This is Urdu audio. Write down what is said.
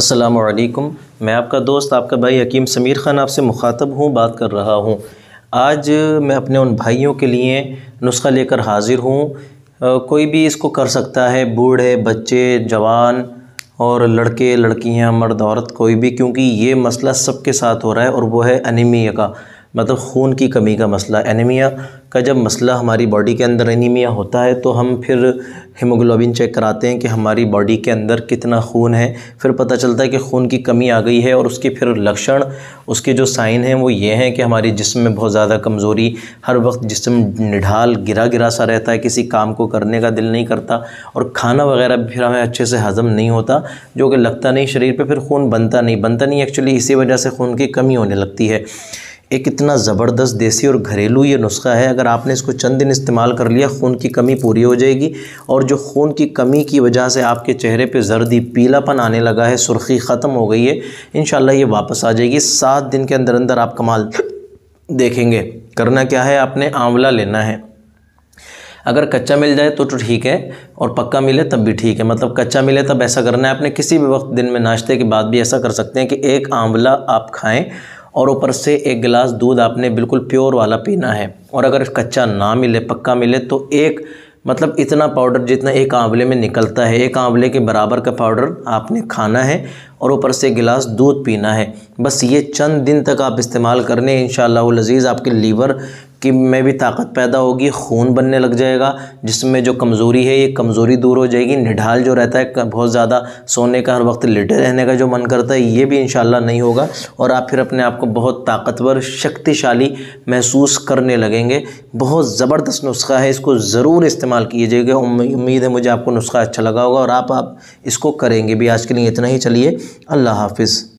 السلام علیکم میں آپ کا دوست آپ کا بھائی حکیم سمیر خان آپ سے مخاطب ہوں بات کر رہا ہوں آج میں اپنے ان بھائیوں کے لیے نسخہ لے کر حاضر ہوں کوئی بھی اس کو کر سکتا ہے بوڑھے بچے جوان اور لڑکے لڑکیاں مرد عورت کوئی بھی کیونکہ یہ مسئلہ سب کے ساتھ ہو رہا ہے اور وہ ہے انیمیا کا مطلب خون کی کمی کا مسئلہ انیمیا کا جب مسئلہ ہماری باڈی کے اندر انیمیا ہوتا ہے تو ہم پھر ہیموگلوبن چیک کراتے ہیں کہ ہماری باڈی کے اندر کتنا خون ہے پھر پتہ چلتا ہے کہ خون کی کمی آ گئی ہے اور اس کے پھر لکشن اس کے جو سائن ہیں وہ یہ ہیں کہ ہماری جسم میں بہت زیادہ کمزوری ہر وقت جسم نڈھال گرا گرا سا رہتا ہے کسی کام کو کرنے کا دل نہیں کرتا اور کھانا وغیرہ پھر ہمیں اچھے سے ہضم نہیں ہوتا جو کہ لگتا نہیں شریر پہ پھر خون بنتا نہیں بنتا نہیں ایکچولی اسی وجہ سے خون کی کمی ہونے لگتی ہے ایک اتنا زبردست دیسی اور گھریلو یہ نسخہ ہے اگر آپ نے اس کو چند دن استعمال کر لیا خون کی کمی پوری ہو جائے گی اور جو خون کی کمی کی وجہ سے آپ کے چہرے پہ زردی پیلا پن آنے لگا ہے سرخی ختم ہو گئی ہے انشاءاللہ یہ واپس آ جائے گی سات دن کے اندر اندر آپ کمال دیکھیں گے کرنا کیا ہے آپ نے آنولہ لینا ہے اگر کچا مل جائے تو ٹھیک ہے اور پکا ملے تب بھی ٹھیک ہے مطلب کچا ملے تب ایسا کرنا ہے آپ نے کسی بھی وقت دن میں ناشتے کے بعد بھی ایسا کر سکتے ہیں کہ ایک آملہ آپ کھائیں اور اوپر سے ایک گلاس دودھ آپ نے بالکل پیور والا پینا ہے اور اگر کچا نہ ملے پکا ملے تو ایک مطلب اتنا پاؤڈر جتنا ایک آنولے میں نکلتا ہے ایک آنولے کے برابر کا پاؤڈر آپ نے کھانا ہے اور اوپر سے گلاس دودھ پینا ہے بس یہ چند دن تک آپ استعمال کرنے انشاءاللہ العزیز آپ کے لیور کہ میں بھی طاقت پیدا ہوگی خون بننے لگ جائے گا جس میں جو کمزوری ہے یہ کمزوری دور ہو جائے گی نڈھال جو رہتا ہے بہت زیادہ سونے کا ہر وقت لیٹے رہنے کا جو من کرتا ہے یہ بھی انشاءاللہ نہیں ہوگا اور آپ پھر اپنے آپ کو بہت طاقتور شکتی شالی محسوس کرنے لگیں گے بہت زبردست نسخہ ہے اس کو ضرور استعمال کیجیے گا امید ہے مجھے آپ کو نسخہ اچھا لگا ہوگا اور آپ آپ اس کو کریں گے بھی آج کے لیے اتنا ہی چلیے اللہ حافظ